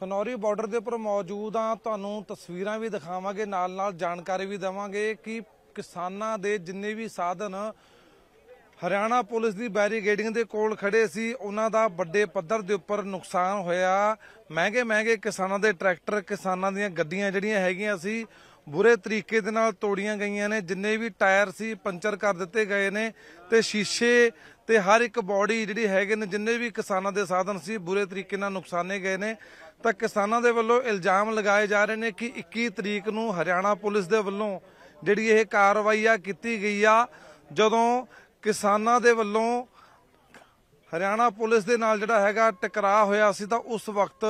Khanauri border ਦੇ ਉੱਪਰ ਮੌਜੂਦ ਆ ਤੁਹਾਨੂੰ ਤਸਵੀਰਾਂ ਵੀ ਦਿਖਾਵਾਂਗੇ ਨਾਲ ਨਾਲ ਜਾਣਕਾਰੀ ਵੀ ਦੇਵਾਂਗੇ ਕਿ ਕਿਸਾਨਾਂ ਦੇ ਜਿੰਨੇ ਵੀ ਸਾਧਨ ਹਰਿਆਣਾ ਪੁਲਿਸ ਦੀ ਬੈਰੀਗੇਡਿੰਗ ਦੇ ਕੋਲ ਖੜੇ ਸੀ ਉਹਨਾਂ ਦਾ ਵੱਡੇ ਪੱਧਰ ਦੇ ਉੱਪਰ ਨੁਕਸਾਨ ਹੋਇਆ ਮਹਿੰਗੇ ਮਹਿੰਗੇ ਕਿਸਾਨਾਂ ਦੇ ਟਰੈਕਟਰ ਕਿਸਾਨਾਂ ਦੀਆਂ ਗੱਡੀਆਂ ਜਿਹੜੀਆਂ ਹੈਗੀਆਂ ਸੀ ਬੁਰੇ ਤਰੀਕੇ ਦੇ ਨਾਲ ਤੋੜੀਆਂ ਗਈਆਂ ਨੇ ਜਿੰਨੇ ਵੀ ਟਾਇਰ ਸੀ ਪੰਚਰ ਕਰ ਦਿੱਤੇ ਗਏ ਨੇ ਤੇ ਸ਼ੀਸ਼ੇ ਤੇ ਹਰ ਇੱਕ ਬਾਡੀ ਜਿਹੜੀ ਹੈਗੇ ਨੇ ਜਿੰਨੇ ਵੀ ਕਿਸਾਨਾਂ ਦੇ ਸਾਧਨ ਸੀ ਬੁਰੇ ਤਰੀਕੇ ਨਾਲ ਨੁਕਸਾਨੇ ਗਏ ਨੇ ਤਾਂ ਕਿਸਾਨਾਂ ਦੇ ਵੱਲੋਂ ਇਲਜ਼ਾਮ ਲਗਾਏ ਜਾ ਰਹੇ ਨੇ ਕਿ 21 ਤਰੀਕ ਨੂੰ ਹਰਿਆਣਾ ਪੁਲਿਸ ਦੇ ਵੱਲੋਂ ਜਿਹੜੀ ਇਹ ਕਾਰਵਾਈ ਆ ਕੀਤੀ ਗਈ ਆ ਜਦੋਂ ਕਿਸਾਨਾਂ ਦੇ ਵੱਲੋਂ ਹਰਿਆਣਾ ਪੁਲਿਸ ਦੇ ਨਾਲ ਜਿਹੜਾ ਹੈਗਾ ਟਕਰਾਅ ਹੋਇਆ ਸੀ ਤਾਂ ਉਸ ਵਕਤ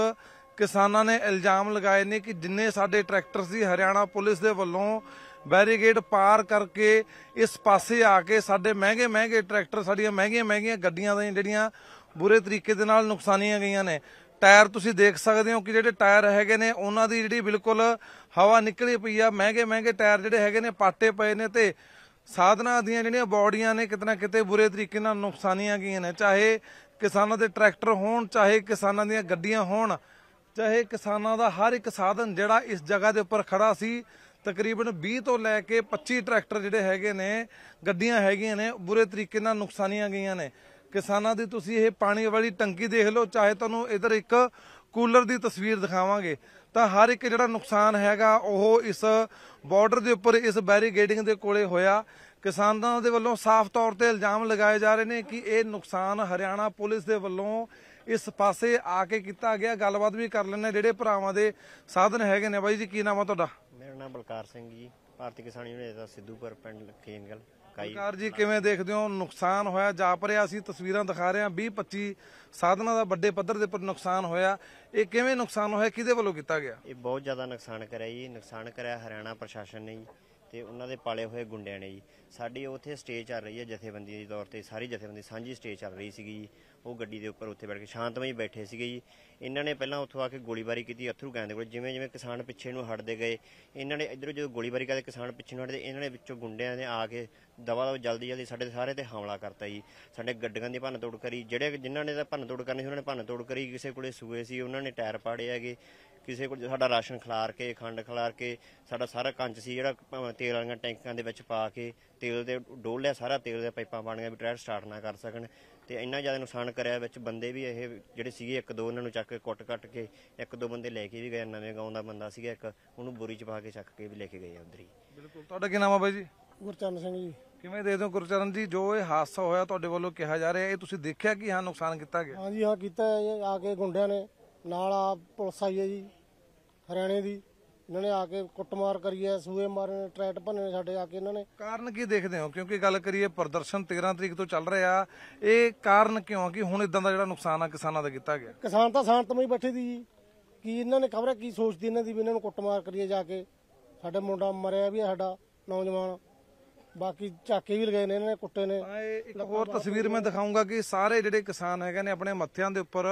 ਕਿਸਾਨਾਂ ਨੇ ਇਲਜ਼ਾਮ ਲਗਾਏ ਨੇ ਕਿ ਜਿੰਨੇ ਸਾਡੇ ਟਰੈਕਟਰ ਸੀ ਹਰਿਆਣਾ ਪੁਲਿਸ ਦੇ ਵੱਲੋਂ ਬੈਰੀਗੇਡ ਪਾਰ ਕਰਕੇ ਇਸ ਪਾਸੇ ਆ ਕੇ ਸਾਡੇ ਮਹਿੰਗੇ ਮਹਿੰਗੇ ਟਰੈਕਟਰ ਸਾਡੀਆਂ ਮਹਿੰਗੀਆਂ ਮਹਿੰਗੀਆਂ ਗੱਡੀਆਂ ਦੀਆਂ ਜਿਹੜੀਆਂ ਬੁਰੇ ਤਰੀਕੇ ਦੇ ਨਾਲ ਨੁਕਸਾਨੀਆਂ ਗਈਆਂ ਨੇ ਟਾਇਰ ਤੁਸੀਂ ਦੇਖ ਸਕਦੇ ਹੋ ਕਿ ਜਿਹੜੇ ਟਾਇਰ ਹੈਗੇ ਨੇ ਉਹਨਾਂ ਦੀ ਜਿਹੜੀ ਬਿਲਕੁਲ ਹਵਾ ਨਿਕਲੀ ਪਈ ਆ ਮਹਿੰਗੇ ਮਹਿੰਗੇ ਟਾਇਰ ਜਿਹੜੇ ਹੈਗੇ ਨੇ ਪਾਟੇ ਪਏ ਨੇ ਤੇ ਸਾਧਨਾਂ ਦੀਆਂ ਜਿਹੜੀਆਂ ਬਾਡੀਆਂ ਨੇ ਕਿਤਨਾ ਕਿਤੇ ਬੁਰੇ ਤਰੀਕੇ ਨਾਲ ਨੁਕਸਾਨੀਆਂ ਗਈਆਂ ਨੇ ਚਾਹੇ ਕਿਸਾਨਾਂ ਦੇ ਟਰੈਕਟਰ ਹੋਣ ਚਾਹੇ ਕਿਸਾਨਾਂ ਦੀਆਂ ਗੱਡੀਆਂ ਹੋਣ ਚਾਹੇ ਕਿਸਾਨਾਂ ਦਾ ਹਰ ਇੱਕ ਸਾਧਨ ਜਿਹੜਾ ਇਸ ਜਗ੍ਹਾ ਦੇ ਉੱਪਰ ਖੜਾ ਸੀ ਤਕਰੀਬਨ 20 ਤੋਂ ਲੈ ਕੇ 25 ਟਰੈਕਟਰ ਜਿਹੜੇ ਹੈਗੇ ਨੇ ਗੱਡੀਆਂ ਹੈਗੀਆਂ ਨੇ ਬੁਰੇ ਤਰੀਕੇ ਨਾਲ ਨੁਕਸਾਨੀਆਂ ਗਈਆਂ ਨੇ ਕਿਸਾਨਾਂ ਦੀ ਤੁਸੀਂ ਇਹ ਪਾਣੀ ਵਾਲੀ ਟੰਕੀ ਦੇਖ ਲਓ ਚਾਹੇ ਤੁਹਾਨੂੰ ਇਧਰ ਇੱਕ ਕੂਲਰ ਦੀ ਤਸਵੀਰ ਦਿਖਾਵਾਂਗੇ ਤਾਂ ਹਰ ਇੱਕ ਜਿਹੜਾ ਨੁਕਸਾਨ ਹੈਗਾ ਉਹ ਇਸ ਬਾਰਡਰ ਦੇ ਉੱਪਰ ਇਸ ਬੈਰੀਗੇਡਿੰਗ ਦੇ ਕੋਲੇ ਹੋਇਆ ਕਿਸਾਨਾਂ ਦੇ ਵੱਲੋਂ ਸਾਫ਼ ਤੌਰ ਤੇ ਇਲਜ਼ਾਮ ਲਗਾਏ ਜਾ ਰਹੇ ਨੇ ਕਿ ਇਹ ਨੁਕਸਾਨ ਹਰਿਆਣਾ ਪੁਲਿਸ ਦੇ ਵੱਲੋਂ ਇਸ ਪਾਸੇ ਆ ਕੇ ਕੀਤਾ ਗਿਆ ਗੱਲਬਾਤ ਵੀ ਕਰ ਲੈਣੇ ਜਿਹੜੇ ਭਰਾਵਾਂ ਦੇ ਸਾਧਨ ਹੈਗੇ ਨੇ ਬਾਈ ਜੀ ਕੀ ਨਾਮ ਆ ਤੁਹਾਡਾ ਮੇਰਾ ਨਾਮ ਬਲਕਾਰ ਸਿੰਘ ਜੀ ਭਾਰਤੀ ਕਿਸਾਨ ਯੂਨੀਅਨ ਦਾ ਸਿੱਧੂਪੁਰ ਪਿੰਡ ਕੇਨਗਲ ਕਈ ਸਰਕਾਰ ਜੀ ਕਿਵੇਂ ਦੇਖਦੇ ਹੋ ਨੁਕਸਾਨ ਹੋਇਆ ਜਾਪ ਰਿਹਾ ਅਸੀਂ ਤਸਵੀਰਾਂ ਦਿਖਾ ਰਹੇ ਹਾਂ 20 25 ਸਾਧਨਾਂ ਦਾ ਵੱਡੇ ਪੱਧਰ ਦੇ ਉੱਪਰ ਨੁਕਸਾਨ ਹੋਇਆ ਇਹ ਕਿਵੇਂ ਨੁਕਸਾਨ ਹੋਇਆ ਕਿਹਦੇ ਵੱਲੋਂ ਕੀਤਾ ਗਿਆ ਇਹ ਬਹੁਤ ਜ਼ਿਆਦਾ ਨੁਕਸਾਨ ਕਰਿਆ ਜੀ ਨੁਕਸਾਨ ਕਰਿਆ ਹਰਿਆਣਾ ਪ੍ਰਸ਼ਾਸਨ ਨੇ ਜੀ ਤੇ ਉਹਨਾਂ ਦੇ ਪਾਲੇ ਹੋਏ ਗੁੰਡਿਆਂ ਨੇ ਜੀ ਸਾਡੀ ਉੱਥੇ ਸਟੇਜ ਚੱਲ ਰਹੀ ਹੈ ਜਥੇਬੰਦੀ ਦੇ ਤੌਰ ਤੇ ਸਾਰੀ ਜਥੇਬੰਦੀ ਸਾਂਝੀ ਸਟੇਜ ਚੱਲ ਰਹੀ ਸੀਗੀ ਜੀ ਉਹ ਗੱਡੀ ਦੇ ਉੱਪਰ ਉੱਥੇ ਬੈਠ ਕੇ ਸ਼ਾਂਤਮਈ ਬੈਠੇ ਸੀਗੇ ਜੀ ਇਹਨਾਂ ਨੇ ਪਹਿਲਾਂ ਉੱਥੋਂ ਆ ਕੇ ਗੋਲੀਬਾਰੀ ਕੀਤੀ ਅਥਰੂ ਗੈਂਦ ਦੇ ਕੋਲ ਜਿਵੇਂ ਜਿਵੇਂ ਕਿਸਾਨ ਪਿੱਛੇ ਨੂੰ ਹਟਦੇ ਗਏ ਇਹਨਾਂ ਨੇ ਇਧਰੋਂ ਜਦੋਂ ਗੋਲੀਬਾਰੀ ਕਰਦੇ ਕਿਸਾਨ ਪਿੱਛੇ ਨੂੰ ਹਟਦੇ ਇਹਨਾਂ ਨੇ ਵਿੱਚੋਂ ਗੁੰਡਿਆਂ ਨੇ ਆ ਕੇ ਦਵਾ ਦਵਾ ਜਲਦੀ ਜਲਦੀ ਸਾਡੇ ਸਾਰੇ ਤੇ ਹਮਲਾ ਕਰਤਾ ਜੀ ਸਾਡੇ ਗੱਡੀਆਂ ਦੀ ਭੰਨ ਤੋੜ ਕਰੀ ਜਿਹੜੇ ਜਿਨ੍ਹਾਂ ਨੇ ਤਾਂ ਭੰਨ ਤੋੜ ਕਰਨੀ ਸੀ ਉਹਨਾਂ ਨੇ ਭੰਨ ਤੋੜ ਕਰੀ ਕਿਸੇ ਕੋਲੇ ਸੂਏ ਸੀ ਉਹਨਾਂ ਨੇ ਟਾਇਰ ਪਾੜੇ ਹੈਗੇ ਕਿਸੇ ਕੋਲ ਸਾਡਾ ਰਾਸ਼ਨ ਖਲਾਰ ਕੇ ਖੰਡ ਖਲਾਰ ਕੇ ਸਾਡਾ ਸਾਰਾ ਕੰਚ ਸੀ ਜਿਹੜਾ ਤੇਲ ਵਾਲੀਆਂ ਟੈਂਕਾਂ ਦੇ ਵਿੱਚ ਪਾ ਕੇ ਤੇਲ ਦੇ ਡੋਲ ਲਿਆ ਸਾਰਾ ਤੇਲ ਦੇ ਪਾਈਪਾਂ ਗਿਆ ਵੀ ਟਰੈਕਟਰ ਸਟਾਰਟ ਨਾ ਕਰ ਸਕਣ ਤੇ ਇੰਨਾ ਜ਼ਿਆਦਾ ਨੁਕਸਾਨ ਕਰਿਆ ਵਿੱਚ ਬੰਦੇ ਵੀ ਇਹ ਜਿਹੜੇ ਸੀਗੇ ਇੱਕ ਦੋ ਉਹਨਾਂ ਨੂੰ ਚੱਕ ਕੇ ਕੁੱਟ-ਕੱਟ ਕੇ ਇੱਕ ਦੋ ਬੰਦੇ ਲੈ ਕੇ ਵੀ ਗਏ ਨਵੇਂ ਗਾਉਂ ਦਾ ਬੰਦਾ ਸੀਗਾ ਇੱਕ ਉਹਨੂੰ ਬੋਰੀ 'ਚ ਪਾ ਕੇ ਚੱਕ ਕੇ ਵੀ ਲੈ ਕੇ ਗਏ ਉਧਰ ਹੀ ਬਿਲਕੁਲ ਤੁਹਾਡਾ ਕੀ ਨਾਮ ਆ ਬਾਈ ਜੀ ਗੁਰਚਰਨ ਸਿੰਘ ਜੀ ਕਿਵੇਂ ਦੇ ਦੋ ਗੁਰਚਰਨ ਜੀ ਜੋ ਇਹ ਹਾਦਸਾ ਹੋਇਆ ਤੁਹਾਡੇ ਵੱਲੋਂ ਕਿਹਾ ਜਾ ਰਿਹਾ ਇਹ ਤੁਸੀਂ ਦੇਖਿਆ ਕਿ ਹਾਂ ਨੁਕਸਾਨ ਕੀਤਾ ਗਿਆ ਹਾਂ ਜੀ ਹਾਂ ਕੀਤਾ ਹੈ ਆ ਕੇ ਗੁੰਡਿਆਂ ਨੇ ਨਾਲ ਆ ਪੁਲਿਸ ਆਈ ਹੈ ਜੀ ਹਰਿਆਣੇ ਦੀ ਇਹਨਾਂ ਨੇ ਆ ਕੇ ਕੁੱਟਮਾਰ ਕਰੀ ਹੈ ਸੂਏ ਮਾਰਨ ਟਰੈਟ ਭੰਨੇ ਸਾਡੇ ਆ ਕੇ ਇਹਨਾਂ ਨੇ ਕਾਰਨ ਕੀ ਦੇਖਦੇ ਹੋ ਕਿਉਂਕਿ ਗੱਲ ਕਰੀਏ ਪ੍ਰਦਰਸ਼ਨ 13 ਤਰੀਕ ਤੋਂ ਚੱਲ ਰਿਹਾ ਇਹ ਕਾਰਨ ਕਿਉਂ ਕਿ ਹੁਣ ਇਦਾਂ ਦਾ ਜਿਹੜਾ ਨੁਕਸਾਨ ਆ ਕਿਸਾਨਾਂ ਦਾ ਕੀਤਾ ਗਿਆ ਕਿਸਾਨ ਤਾਂ ਸ਼ਾਂਤਮਈ ਬੈਠੇ ਦੀ ਜੀ ਕੀ ਇਹਨਾਂ ਨੇ ਖਬਰ ਕੀ ਸੋਚਦੀ ਇਹਨਾਂ ਦੀ ਵੀ ਇਹਨਾਂ ਨੂੰ ਕੁੱਟਮਾਰ ਕਰੀਏ ਜਾ ਕੇ ਸਾਡੇ ਮੁੰਡਾ ਮਰਿਆ ਵੀ ਸਾਡਾ ਨੌਜਵਾਨ ਬਾਕੀ ਝਾਕੇ ਵੀ ਲਗਾਏ ਨੇ ਇਹਨਾਂ ਨੇ ਕੁੱਟੇ ਨੇ ਇੱਕ ਹੋਰ ਤਸਵੀਰ ਮੈਂ ਦਿਖਾਉਂਗਾ ਕਿ ਸਾਰੇ ਜਿਹੜੇ ਕਿਸਾਨ ਹੈਗੇ ਨੇ ਆਪਣੇ ਮੱਥਿਆਂ ਦੇ ਉੱਪਰ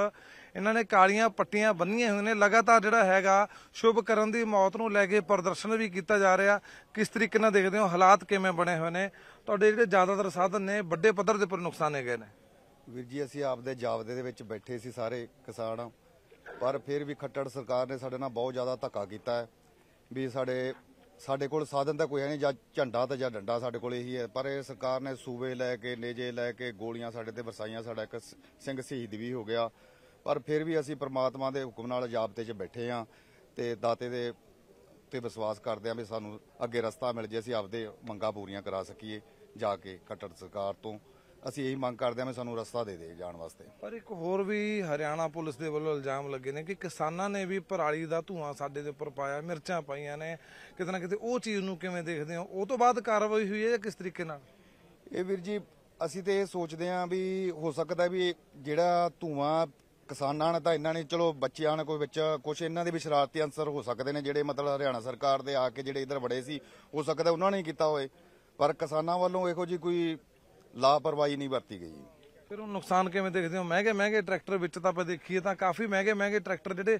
ਇਹਨਾਂ ਨੇ ਕਾਲੀਆਂ ਪੱਟੀਆਂ ਬੰਨੀਆਂ ਹੋਈਆਂ ਨੇ ਲਗਾਤਾਰ ਜਿਹੜਾ ਹੈਗਾ ਸ਼ੁਭ ਕਰਨ ਦੀ ਮੌਤ ਨੂੰ ਲੈ ਕੇ ਪ੍ਰਦਰਸ਼ਨ ਵੀ ਕੀਤਾ ਜਾ ਰਿਹਾ ਕਿਸ ਤਰੀਕੇ ਨਾਲ ਦੇਖਦੇ ਹੋ ਹਾਲਾਤ ਕਿਵੇਂ ਬਣੇ ਹੋਏ ਨੇ ਤੁਹਾਡੇ ਜਿਹੜੇ ਜ਼ਿਆਦਾਤਰ ਸਾਧਨ ਨੇ ਵੱਡੇ ਪੱਧਰ ਦੇ ਉੱਪਰ ਨੁਕਸਾਨ ਹੈਗੇ ਨੇ ਵੀਰ ਜੀ ਅਸੀਂ ਆਪਦੇ ਜਾਵਦੇ ਦੇ ਵਿੱਚ ਬੈਠੇ ਸੀ ਸਾਰੇ ਕਿਸਾਨ ਪਰ ਫਿਰ ਵੀ ਖੱਟੜ ਸਰਕਾਰ ਨੇ ਸਾਡੇ ਨਾਲ ਬਹੁਤ ਜ਼ਿਆਦਾ ਧੱਕਾ ਕੀਤਾ ਹੈ ਵੀ ਸਾਡੇ ਸਾਡੇ ਕੋਲ ਸਾਧਨ ਤਾਂ ਕੋਈ ਹੈ ਨਹੀਂ ਜਾਂ ਝੰਡਾ ਤਾਂ ਜਾਂ ਡੰਡਾ ਸਾਡੇ ਕੋਲ ਇਹੀ ਹੈ ਪਰ ਇਹ ਸਰਕਾਰ ਨੇ ਸੂਬੇ ਲੈ ਕੇ ਨੇਜੇ ਲੈ ਕੇ ਗੋਲੀਆਂ ਸਾਡੇ ਤੇ ਵਰਸਾਈਆਂ ਸਾਡਾ ਇੱਕ ਸਿੰਘ ਸ਼ਹੀਦ ਵੀ ਹੋ ਗਿਆ ਪਰ ਫਿਰ ਵੀ ਅਸੀਂ ਪ੍ਰਮਾਤਮਾ ਦੇ ਹੁਕਮ ਨਾਲ ਜਾਬਤੇ 'ਚ ਬੈਠੇ ਆ ਤੇ ਦਾਤੇ ਦੇ ਤੇ ਵਿਸ਼ਵਾਸ ਕਰਦੇ ਆ ਵੀ ਸਾਨੂੰ ਅੱਗੇ ਰਸਤਾ ਮਿਲ ਜੇ ਅਸੀਂ ਆਪਦੇ ਮੰਗਾਂ ਪੂਰੀਆਂ ਕਰਾ ਸਕੀਏ ਜਾ ਕੇ ਕਟੜ ਸਰਕਾਰ ਤੋਂ ਅਸੀਂ ਇਹੀ ਮੰਗ ਕਰਦੇ ਹਾਂ ਵੀ ਸਾਨੂੰ ਰਸਤਾ ਦੇ ਦੇ ਜਾਣ ਵਾਸਤੇ ਪਰ ਇੱਕ ਹੋਰ ਵੀ ਹਰਿਆਣਾ ਪੁਲਿਸ ਦੇ ਵੱਲੋਂ ਇਲਜ਼ਾਮ ਲੱਗੇ ਨੇ ਕਿ ਕਿਸਾਨਾਂ ਨੇ ਵੀ ਪਰਾਲੀ ਦਾ ਧੂਆਂ ਸਾਡੇ ਦੇ ਉੱਪਰ ਪਾਇਆ ਮਿਰਚਾਂ ਪਾਈਆਂ ਨੇ ਕਿਤੇ ਨਾ ਕਿਤੇ ਉਹ ਚੀਜ਼ ਨੂੰ ਕਿਵੇਂ ਦੇਖਦੇ ਹੋ ਉਹ ਤੋਂ ਬਾਅਦ ਕਾਰਵਾਈ ਹੋਈ ਹੈ ਜਾਂ ਕਿਸ ਤਰੀਕੇ ਨਾਲ ਇਹ ਵੀਰ ਜੀ ਅਸੀਂ ਤੇ ਇਹ ਸੋਚਦੇ ਆਂ ਵੀ ਹੋ ਸਕਦਾ ਵੀ ਜਿਹੜਾ ਧੂਆਂ ਕਿਸਾਨਾਂ ਨੇ ਤਾਂ ਇਹਨਾਂ ਨੇ ਚਲੋ ਬੱਚਿਆਂ ਨੇ ਕੋਈ ਵਿੱਚ ਕੁਝ ਇਹਨਾਂ ਦੇ ਵੀ ਸ਼ਰਾਰਤੀ ਅੰਸਰ ਹੋ ਸਕਦੇ ਨੇ ਜਿਹੜੇ ਮਤਲਬ ਹਰਿਆਣਾ ਸਰਕਾਰ ਦੇ ਆ ਕੇ ਜਿਹੜੇ ਇਧਰ ਵੜੇ ਸੀ ਹੋ ਸਕਦਾ ਉਹਨਾਂ ਨੇ ਕੀਤਾ ਹੋਵੇ ਪਰ ਕਿਸਾਨਾਂ ਵੱਲੋਂ ਇਹੋ ਜੀ ਕੋਈ ਲਾਪਰਵਾਹੀ ਨਹੀਂ ਵਰਤੀ ਗਈ ਫਿਰ ਉਹ ਨੁਕਸਾਨ ਕਿਵੇਂ ਦੇਖਦੇ ਹੋ ਮਹਿੰਗੇ ਮਹਿੰਗੇ ਟਰੈਕਟਰ ਵਿੱਚ ਤਾਂ ਆਪਾਂ ਦੇਖੀਏ ਤਾਂ ਕਾਫੀ ਮਹਿੰਗੇ ਮਹਿੰਗੇ ਟਰੈਕਟਰ ਜਿਹੜੇ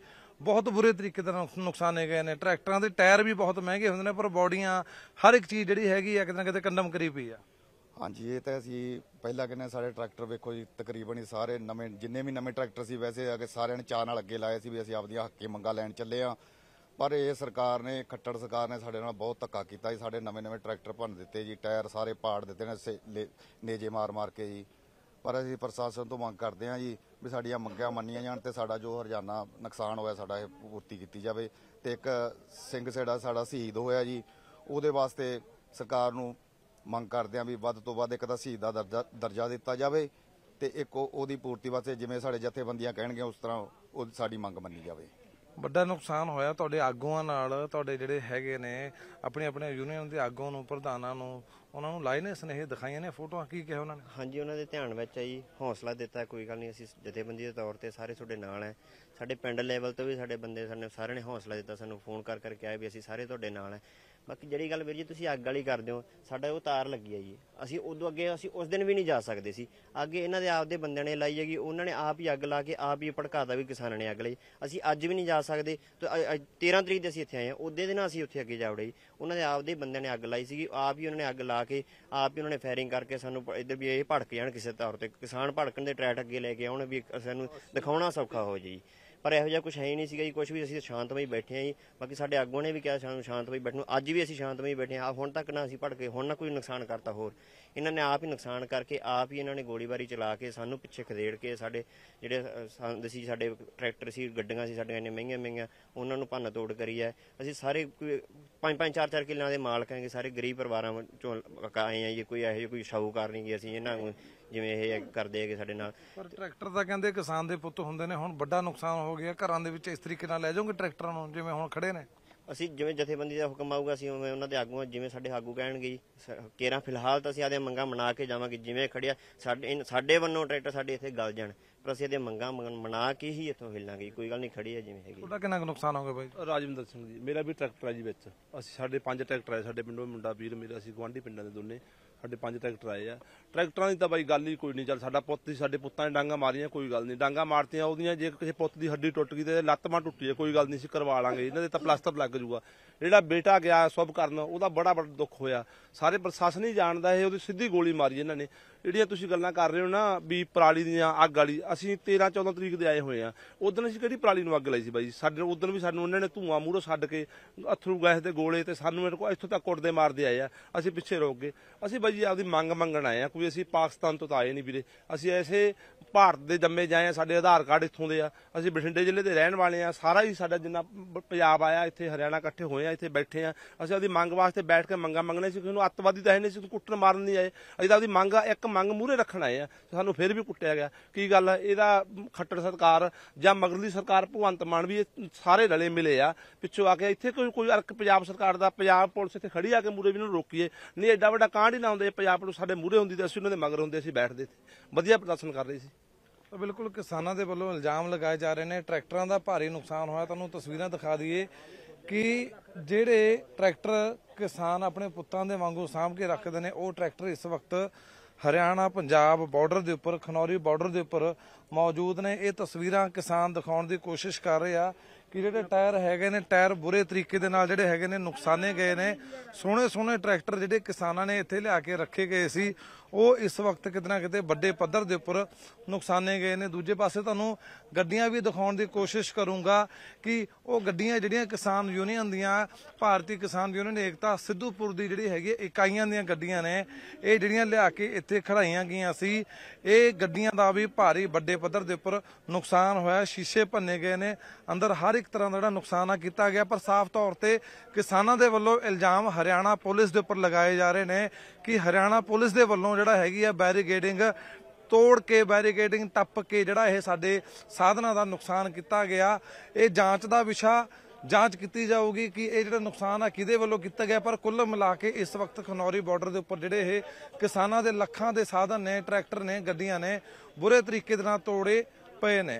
ਬਹੁਤ ਬੁਰੇ ਤਰੀਕੇ ਨਾਲ ਨੁਕਸਾਨੇ ਗਏ ਨੇ ਟਰੈਕਟਰਾਂ ਦੇ ਟਾਇਰ ਵੀ ਬਹੁਤ ਮਹਿੰਗੇ ਹੁੰਦੇ ਨੇ ਪਰ ਬੋਡੀਆਂ ਹਰ ਇੱਕ ਚੀਜ਼ ਜਿਹੜੀ ਹੈਗੀ ਆ ਕਿਤੇ ਨਾ ਕਿਤੇ ਕੰਡਮ ਕਰੀ ਪਈ ਆ ਹਾਂਜੀ ਇਹ ਤਾਂ ਅਸੀਂ ਪਹਿਲਾਂ ਕਿੰਨੇ ਸਾਡੇ ਟਰੈਕਟਰ ਵੇਖੋ ਜੀ ਤਕਰੀਬਨ ਹੀ ਸਾਰੇ ਨਵੇਂ ਜਿੰਨੇ ਵੀ ਨਵੇਂ ਟਰੈਕਟਰ ਸੀ ਵੈਸੇ ਆ ਕੇ ਸਾਰਿਆਂ ਨੇ ਚਾਹ ਨਾਲ ਅੱਗੇ ਲਾਏ ਸੀ ਵੀ ਅਸੀਂ ਆਪਦੀਆਂ ਹੱਕੇ ਮੰਗਾ ਲੈਣ ਚੱਲੇ ਆ ਪਰ ਇਹ ਸਰਕਾਰ ਨੇ ਖੱਟੜ ਸਰਕਾਰ ਨੇ ਸਾਡੇ ਨਾਲ ਬਹੁਤ ਧੱਕਾ ਕੀਤਾ ਜੀ ਸਾਡੇ ਨਵੇਂ-ਨਵੇਂ ਟਰੈਕਟਰ ਭੰਨ ਦਿੱਤੇ ਜੀ ਟਾਇਰ ਸਾਰੇ ਪਾੜ ਦਿੱਤੇ ਨੇ ਨੇਜੇ ਮਾਰ-ਮਾਰ ਕੇ ਜੀ ਪਰ ਅਸੀਂ ਪ੍ਰਸ਼ਾਸਨ ਤੋਂ ਮੰਗ ਕਰਦੇ ਹਾਂ ਜੀ ਵੀ ਸਾਡੀਆਂ ਮੰਗਾਂ ਮੰਨੀਆਂ ਜਾਣ ਤੇ ਸਾਡਾ ਜੋ ਹਰਜਾਨਾ ਨੁਕਸਾਨ ਹੋਇਆ ਸਾਡਾ ਇਹ ਪੂਰਤੀ ਕੀਤੀ ਜਾਵੇ ਤੇ ਇੱਕ ਸਿੰਘ ਸੇੜਾ ਸਾਡਾ ਸ਼ਹੀਦ ਹੋਇਆ ਜੀ ਉਹਦੇ ਵਾਸਤੇ ਸਰਕਾਰ ਨੂੰ ਮੰਗ ਕਰਦੇ ਹਾਂ ਵੀ ਵੱਧ ਤੋਂ ਵੱਧ ਇੱਕ ਤਾਂ ਸ਼ਹੀਦ ਦਾ ਦਰਜਾ ਦਿੱਤਾ ਜਾਵੇ ਤੇ ਇੱਕ ਉਹਦੀ ਪੂਰਤੀ ਵਾਸਤੇ ਜਿਵੇਂ ਸਾਡੇ ਜਥੇਬੰਦੀਆਂ ਕਹਿਣਗੇ ਉਸ ਤਰ੍ਹਾਂ ਉਹ ਸਾਡੀ ਮੰਗ ਮੰਨੀ ਜਾਵੇ ਵੱਡਾ ਨੁਕਸਾਨ ਹੋਇਆ ਤੁਹਾਡੇ ਆਗੂਆਂ ਨਾਲ ਤੁਹਾਡੇ ਜਿਹੜੇ ਹੈਗੇ ਨੇ ਆਪਣੇ ਆਪਣੇ ਯੂਨੀਅਨ ਦੇ ਆਗੂਆਂ ਨੂੰ ਪ੍ਰਧਾਨਾਂ ਨੂੰ ਉਹਨਾਂ ਨੂੰ ਲਾਈਨ ਸਨੇਹ ਦਿਖਾਈਆਂ ਨੇ ਫੋਟੋਆਂ ਕੀ ਕਿਹਾ ਉਹਨਾਂ ਨੇ ਹਾਂਜੀ ਉਹਨਾਂ ਦੇ ਧਿਆਨ ਵਿੱਚ ਆਈ ਹੌਸਲਾ ਦਿੱਤਾ ਕੋਈ ਗੱਲ ਨਹੀਂ ਅਸੀਂ ਜਥੇਬੰਦੀ ਦੇ ਤੌਰ ਤੇ ਸਾਰੇ ਤੁਹਾਡੇ ਨਾਲ ਹੈ ਸਾਡੇ ਪਿੰਡ ਲੈਵਲ ਤੋਂ ਵੀ ਸਾਡੇ ਬੰਦੇ ਸਾਨੂੰ ਸਾਰਿਆਂ ਨੇ ਹੌਸਲਾ ਦਿੱਤਾ ਸਾਨੂੰ ਫੋਨ ਕਰ ਕਰਕੇ ਆਏ ਵੀ ਅਸੀਂ ਸਾਰੇ ਤੁਹਾਡੇ ਨਾਲ ਹੈ ਬਾਕੀ ਜਿਹੜੀ ਗੱਲ ਵੀਰ ਜੀ ਤੁਸੀਂ ਅੱਗ ਵਾਲੀ ਕਰਦੇ ਹੋ ਸਾਡਾ ਉਹ ਤਾਰ ਲੱਗੀ ਆ ਜੀ ਅਸੀਂ ਉਦੋਂ ਅੱਗੇ ਅਸੀਂ ਉਸ ਦਿਨ ਵੀ ਨਹੀਂ ਜਾ ਸਕਦੇ ਸੀ ਅੱਗੇ ਇਹਨਾਂ ਦੇ ਆਪਦੇ ਬੰਦਿਆਂ ਨੇ ਲਾਈ ਹੈਗੀ ਉਹਨਾਂ ਨੇ ਆਪ ਹੀ ਅੱਗ ਲਾ ਕੇ ਆਪ ਹੀ ਭੜਕਾਤਾ ਵੀ ਕਿਸਾਨਾਂ ਨੇ ਅੱਗ ਲਈ ਅਸੀਂ ਅੱਜ ਵੀ ਨਹੀਂ ਜਾ ਸਕਦੇ ਤੇ 13 ਤਰੀਕ ਦੇ ਅਸੀਂ ਇੱਥੇ ਆਏ ਆ ਉਹਦੇ ਦਿਨ ਅਸੀਂ ਉੱਥੇ ਅੱਗੇ ਜਾਵੜੇ ਜੀ ਉਹਨਾਂ ਦੇ ਆਪਦੇ ਬੰਦਿਆਂ ਨੇ ਅੱਗ ਲਾਈ ਸੀਗੀ ਆਪ ਹੀ ਉਹਨਾਂ ਨੇ ਅੱਗ ਲਾ ਕੇ ਆਪ ਹੀ ਉਹਨਾਂ ਨੇ ਫਾਇਰਿੰਗ ਕਰਕੇ ਸਾਨੂੰ ਇੱਧਰ ਵੀ ਇਹ ਭੜਕ ਜਾਣ ਕਿਸੇ ਤੌਰ ਤੇ ਕਿਸਾਨ ਭੜਕਣ ਦੇ ਟਰੈਕ ਅੱਗੇ ਲੈ ਕੇ ਆਉਣ ਵੀ ਸਾਨੂੰ ਦਿਖਾਉਣਾ ਸੌਖਾ ਹੋ ਜੀ ਪਰ ਇਹੋ ਜਿਹਾ ਕੁਝ ਹੈ ਹੀ ਨਹੀਂ ਸੀਗਾ ਜੀ ਕੁਝ ਵੀ ਅਸੀਂ ਸ਼ਾਂਤਮਈ ਬੈਠੇ ਆ ਜੀ ਬਾਕੀ ਸਾਡੇ ਆਗੂਆਂ ਨੇ ਵੀ ਕਿਹਾ ਸਾਨੂੰ ਸ਼ਾਂਤਮਈ ਬੈਠਣ ਨੂੰ ਅੱਜ ਵੀ ਅਸੀਂ ਸ਼ਾਂਤਮਈ ਬੈਠੇ ਆ ਹੁਣ ਤੱਕ ਨਾ ਅਸੀਂ ਕੇ ਹੁਣ ਨਾ ਕੋਈ ਨੁਕਸਾਨ ਕਰਤਾ ਹੋਰ ਇਹਨਾਂ ਨੇ ਆਪ ਹੀ ਨੁਕਸਾਨ ਕਰਕੇ ਆਪ ਹੀ ਇਹਨਾਂ ਨੇ ਗੋਲੀਬਾਰੀ ਚਲਾ ਕੇ ਸਾਨੂੰ ਪਿੱਛੇ ਖਦੇੜ ਕੇ ਸਾਡੇ ਜਿਹੜੇ ਦਸੀ ਸੀ ਸਾਡੇ ਟਰੈਕਟਰ ਸੀ ਗੱਡੀਆਂ ਸੀ ਸਾਡੀਆਂ ਇੰਨੇ ਮਹਿੰਗੀਆਂ ਮਹਿੰਗੀਆਂ ਉਹਨਾਂ ਨੂੰ ਭੰਨ ਤੋੜ ਕਰੀ ਆ ਅਸੀਂ ਸਾਰੇ ਪੰਜ ਪੰਜ ਚਾਰ ਚਾਰ ਕਿੱਲਿਆਂ ਦੇ ਮਾਲਕ ਹੈਗੇ ਸਾਰੇ ਗਰੀਬ ਪਰਿਵਾਰਾਂ ਚੋਂ ਆਏ ਆ ਜੀ ਕੋਈ ਇਹੋ ਜਿਹੀ ਕੋਈ ਸ਼ਾਹੂਕਾਰ ਨਹੀਂ ਜੀ ਅਸੀਂ ਇਹਨਾਂ ਨੂੰ ਜਿਵੇਂ ਇਹ ਕਰਦੇ ਹੈਗੇ ਸਾਡੇ ਨਾਲ ਪਰ ਟਰੈਕਟਰ ਤਾਂ ਕਹਿੰਦੇ ਕਿਸਾਨ ਦੇ ਪੁੱਤ ਹੁੰਦੇ ਨੇ ਹੁਣ ਵੱਡਾ ਨੁਕਸਾਨ ਹੋ ਗਿਆ ਘਰਾਂ ਦੇ ਵਿੱਚ ਇਸ ਤਰੀਕੇ ਨਾਲ ਲੈ ਜਾਓਗੇ ਟਰੈਕਟਰਾਂ ਨੂੰ ਜਿਵੇਂ ਹੁਣ ਖੜੇ ਨੇ ਅਸੀਂ ਜਿਵੇਂ ਜਥੇਬੰਦੀ ਦਾ ਹੁਕਮ ਆਊਗਾ ਅਸੀਂ ਉਵੇਂ ਉਹਨਾਂ ਦੇ ਆਗੂਆਂ ਜਿਵੇਂ ਸਾਡੇ ਆਗੂ ਕਹਿਣਗੇ ਜੀ ਕੇਰਾ ਫਿਲਹਾਲ ਤਾਂ ਅਸੀਂ ਆਦੇ ਮੰਗਾ ਮਨਾ ਕੇ ਜਾਵਾਂਗੇ ਜਿਵੇਂ ਖੜਿਆ ਸਾਡੇ ਸਾਡੇ ਵੱਲੋਂ ਟਰੈਕਟਰ ਸਾਡੇ ਇੱਥੇ ਗਲ ਜਾਣ ਪਰ ਅਸੀਂ ਇਹਦੇ ਮੰਗਾਂ ਮਨਾ ਕੇ ਹੀ ਇੱਥੋਂ ਹਿੱਲਾਂਗੇ ਕੋਈ ਗੱਲ ਨਹੀਂ ਖੜੀ ਹੈ ਜਿਵੇਂ ਹੈਗੀ ਤੁਹਾਡਾ ਕਿੰਨਾ ਕੁ ਨੁਕਸਾਨ ਹੋ ਗਿਆ ਬਾਈ ਰਾਜਵਿੰਦਰ ਸਿੰਘ ਜੀ ਮੇਰਾ ਵੀ ਟਰੈਕਟਰ ਹੈ ਜੀ ਵਿੱਚ ਅਸੀਂ ਸਾਡੇ ਪੰਜ ਟਰੈਕਟਰ ਆਏ ਸਾਡੇ ਪਿੰਡੋਂ ਮੁੰਡਾ ਵੀਰ ਮੇਰਾ ਅਸੀਂ ਗਵਾਂਢੀ ਪਿੰਡਾਂ ਦੇ ਦੋਨੇ ਸਾਡੇ ਪੰਜ ਟਰੈਕਟਰ ਆਏ ਆ ਟਰੈਕਟਰਾਂ ਦੀ ਤਾਂ ਬਾਈ ਗੱਲ ਹੀ ਕੋਈ ਨਹੀਂ ਚੱਲ ਸਾਡਾ ਪੁੱਤ ਸੀ ਸਾਡੇ ਪੁੱਤਾਂ ਨੇ ਡਾਂਗਾ ਮਾਰੀਆਂ ਕੋਈ ਗੱਲ ਨਹੀਂ ਡਾਂਗਾ ਮਾਰਤੀਆਂ ਉਹਦੀਆਂ ਜੇ ਕਿਸੇ ਪੁੱਤ ਦੀ ਹੱਡੀ ਟੁੱਟ ਗਈ ਤੇ ਲੱਤ ਮਾਂ ਟੁੱਟੀ ਹੈ ਕੋਈ ਗੱਲ ਨਹੀਂ ਸੀ ਕਰਵਾ ਲਾਂਗੇ ਇਹਨਾਂ ਦੇ ਤਾਂ ਪਲਾਸਟਰ ਲੱਗ ਜੂਗਾ ਜਿਹੜਾ ਬੇਟਾ ਗਿਆ ਸਭ ਕਰਨ ਉਹਦਾ ਬੜਾ ਬੜਾ ਦੁੱਖ ਹੋਇਆ ਸਾਰੇ ਪ੍ਰਸ਼ਾਸਨ ਹੀ ਜਾਣਦਾ ਹੈ ਉਹਦੀ ਸਿੱਧੀ ਗੋਲੀ ਮਾਰੀ ਇਹਨਾਂ ਨੇ ਜਿਹੜੀਆਂ ਤੁਸੀਂ ਗੱਲਾਂ ਕਰ ਰਹੇ ਹੋ ਨਾ ਵੀ ਪਰਾਲੀ ਦੀਆਂ ਅੱਗ ਵਾਲੀ ਅਸੀਂ 13 14 ਤਰੀਕ ਦੇ ਆਏ ਹੋਏ ਆ ਉਦੋਂ ਅਸੀਂ ਕਿਹੜੀ ਪਰਾਲੀ ਨੂੰ ਅੱਗ ਲਾਈ ਸੀ ਬਾਈ ਸਾਡੇ ਉਦੋਂ ਵੀ ਸਾਨੂੰ ਉਹਨਾਂ ਨੇ ਧੂਆਂ ਮੂਹਰੋਂ ਛੱਡ ਕੇ ਅਥਰੂ ਗੈਸ ਦੇ ਗੋਲੇ ਤੇ ਸਾਨੂੰ ਮੇਰੇ ਕੋਲ ਇੱਥੋਂ ਤੱਕ ਕੁੱਟਦੇ ਮਾਰਦੇ ਆਏ ਆ ਅਸੀਂ ਪਿੱਛੇ ਰੋਕ ਗਏ ਅਸੀਂ ਬਾਈ ਆਪਦੀ ਮੰਗ ਮੰਗਣ ਆਏ ਆ ਕੋਈ ਅਸੀਂ ਪਾਕਿਸਤਾਨ ਤੋਂ ਤਾਂ ਆਏ ਨਹੀਂ ਵੀਰੇ ਅਸੀਂ ਐਸੇ ਭਾਰਤ ਦੇ ਜੰਮੇ ਜਾਏ ਆ ਸਾਡੇ ਆਧਾਰ ਕਾਰਡ ਇੱਥੋਂ ਦੇ ਆ ਅਸੀਂ ਬਠਿੰਡੇ ਜ਼ਿਲ੍ਹੇ ਦੇ ਰਹਿਣ ਵਾਲੇ ਆ ਸਾਰਾ ਹੀ ਸਾਡਾ ਜਿੰਨਾ ਪੰਜਾਬ ਆਇਆ ਇੱਥੇ ਹਰਿਆਣਾ ਇਕੱਠੇ ਹੋਏ ਆ ਇੱਥੇ ਬੈਠੇ ਆ ਅਸੀਂ ਆਪਦੀ ਮੰਗ ਵਾਸਤੇ ਬੈਠ ਕੇ ਮੰਗਾ ਮੰਗਣੇ ਸੀ ਕਿਉਂ ਅੱਤਵਾਦੀ ਤਾਂ ਹੈ ਨਹੀਂ ਸੀ ਕੁੱਟਣ ਮਾਰਨ ਨਹੀਂ ਆਏ ਅਸੀਂ ਤਾਂ ਆਪਦੀ ਮੰਗ ਇੱਕ ਮੰਗ ਮੂਰੇ ਰੱਖਣ ਆਏ ਆ ਸਾਨੂੰ ਫਿਰ ਵੀ ਕੁੱਟਿਆ ਗਿਆ ਕੀ ਗੱਲ ਇਹਦਾ ਖੱਟੜ ਸਰਕਾਰ ਜਾਂ ਮਗਰਲੀ ਸਰਕਾਰ ਭਵੰਤ ਮਾਨ ਵੀ ਸਾਰੇ ਰਲੇ ਮਿਲੇ ਆ ਪਿੱਛੋਂ ਆ ਕੇ ਇੱਥੇ ਕੋਈ ਕੋਈ ਅਰਕ ਪੰਜਾਬ ਸਰਕਾਰ ਦਾ ਪੰਜਾਬ ਪੁਲਿਸ ਇੱਥੇ ਖੜੀ ਆ ਕੇ ਮੂਰੇ ਵੀ ਨੂੰ ਰੋਕੀਏ ਨਹੀਂ ਐਡਾ ਵੱਡਾ ਕਾਂਡ ਹੀ ਨਾ ਹੁੰਦੇ ਪੰਜਾਬ ਨੂੰ ਸਾਡੇ ਮੂਰੇ ਹੁੰਦੀ ਤੇ ਅਸੀਂ ਉਹਨਾਂ ਦੇ ਮਗਰ ਹੁੰਦੇ ਅਸੀਂ ਬੈਠਦੇ ਵਧੀਆ ਪ੍ਰਦਰਸ਼ਨ ਕਰ ਰਹੇ ਸੀ ਬਿਲਕੁਲ ਕਿਸਾਨਾਂ ਦੇ ਵੱਲੋਂ ਇਲਜ਼ਾਮ ਲਗਾਏ ਜਾ ਰਹੇ ਨੇ ਟਰੈਕਟਰਾਂ ਦਾ ਭਾਰੀ ਨੁਕਸਾਨ ਹੋਇਆ ਤੁਹਾਨੂੰ ਤਸਵੀਰਾਂ ਦਿਖਾ ਦਈਏ ਕਿ ਜਿਹੜੇ ਟਰੈਕਟਰ ਕਿਸਾਨ ਆਪਣੇ ਪੁੱਤਾਂ ਦੇ ਵਾਂਗੂ ਸਾਂਭ ਕੇ ਰੱਖਦੇ ਨੇ ਉਹ ਟਰੈਕਟਰ ਇਸ ਵਕਤ ਹਰਿਆਣਾ ਪੰਜਾਬ ਬਾਰਡਰ ਦੇ ਉੱਪਰ ਖਨੌਰੀ ਬਾਰਡਰ ਦੇ ਉੱਪਰ ਮੌਜੂਦ ਨੇ ਇਹ ਤਸਵੀਰਾਂ ਕਿਸਾਨ ਦਿਖਾਉਣ ਦੀ ਕੋਸ਼ਿਸ਼ ਕਰ ਰਹੇ ਆ ਕਿ ਜਿਹੜੇ ਟਾਇਰ ਹੈਗੇ ਨੇ ਟਾਇਰ ਬੁਰੇ ਤਰੀਕੇ ਦੇ ਨਾਲ ਜਿਹੜੇ ਹੈਗੇ ਨੇ ਨੁਕਸਾਨੇ ਗਏ ਨੇ ਸੋਹਣੇ ਸੋਹਣੇ ਟਰੈਕਟਰ ਜਿਹੜੇ ਕਿਸਾਨਾਂ ਨੇ ਇੱਥੇ ਲਿਆ ਕੇ ਰੱਖੇ ਗਏ ਸੀ ਉਹ ਇਸ ਵਕਤ ਕਿਤਨਾ ਕਿਤੇ ਵੱਡੇ ਪੱਧਰ ਦੇ ਉੱਪਰ ਨੁਕਸਾਨੇ ਗਏ ਨੇ ਦੂਜੇ ਪਾਸੇ ਤੁਹਾਨੂੰ ਗੱਡੀਆਂ ਵੀ ਦਿਖਾਉਣ ਦੀ ਕੋਸ਼ਿਸ਼ ਕਰੂੰਗਾ ਕਿ ਉਹ ਗੱਡੀਆਂ ਜਿਹੜੀਆਂ ਕਿਸਾਨ ਯੂਨੀਅਨ ਦੀਆਂ ਭਾਰਤੀ ਕਿਸਾਨ ਯੂਨੀਅਨ ਏਕਤਾ ਸਿੱਧੂਪੁਰ ਦੀ ਜਿਹੜੀ ਹੈਗੀ ਇਕਾਈਆਂ ਦੀਆਂ ਗੱਡੀਆਂ ਨੇ ਇਹ ਜਿਹੜੀਆਂ ਲਿਆ ਕੇ ਇੱਥੇ ਖੜਾਈਆਂ ਗਈਆਂ ਸੀ ਇਹ ਗੱਡੀਆਂ ਦਾ ਵੀ ਭਾਰੀ ਵੱਡੇ ਪੱਧਰ ਦੇ ਉੱਪਰ ਨੁਕਸਾਨ ਹੋਇਆ ਸ਼ੀਸ਼ੇ ਭੰਨੇ ਗਏ ਨੇ ਅੰਦਰ ਹਰ ਇੱਕ ਇੱਕ ਤਰ੍ਹਾਂ ਦਾ ਜਿਹੜਾ ਨੁਕਸਾਨ ਆ ਕੀਤਾ ਗਿਆ ਪਰ ਸਾਫ਼ ਤੌਰ ਤੇ ਕਿਸਾਨਾਂ ਦੇ ਵੱਲੋਂ ਇਲਜ਼ਾਮ ਹਰਿਆਣਾ ਪੁਲਿਸ ਦੇ ਉੱਪਰ ਲਗਾਏ ਜਾ ਰਹੇ ਨੇ ਕਿ ਹਰਿਆਣਾ ਪੁਲਿਸ ਦੇ ਵੱਲੋਂ ਜਿਹੜਾ ਹੈਗੀ ਆ ਬੈਰੀਗੇਡਿੰਗ ਤੋੜ ਕੇ ਬੈਰੀਕੇਡਿੰਗ ਟੱਪ ਕੇ ਜਿਹੜਾ ਇਹ ਸਾਡੇ ਸਾਧਨਾਂ ਦਾ ਨੁਕਸਾਨ ਕੀਤਾ ਗਿਆ ਇਹ ਜਾਂਚ ਦਾ ਵਿਸ਼ਾ ਜਾਂਚ ਕੀਤੀ ਜਾਊਗੀ ਕਿ ਇਹ ਜਿਹੜਾ ਨੁਕਸਾਨ ਆ ਕਿਹਦੇ ਵੱਲੋਂ ਕੀਤਾ ਗਿਆ ਪਰ ਕੁੱਲ ਮਿਲਾ ਕੇ ਇਸ ਵਕਤ ਖਨੌਰੀ ਬਾਰਡਰ ਦੇ ਉੱਪਰ ਜਿਹੜੇ ਇਹ ਕਿਸਾਨਾਂ ਦੇ ਲੱਖਾਂ ਦੇ ਸਾਧਨ ਨੇ ਟਰੈਕਟਰ ਨੇ ਗੱਡੀਆਂ ਨੇ ਬੁਰੇ ਤਰੀਕੇ ਦੇ ਨਾਲ ਤੋੜੇ ਪਏ ਨੇ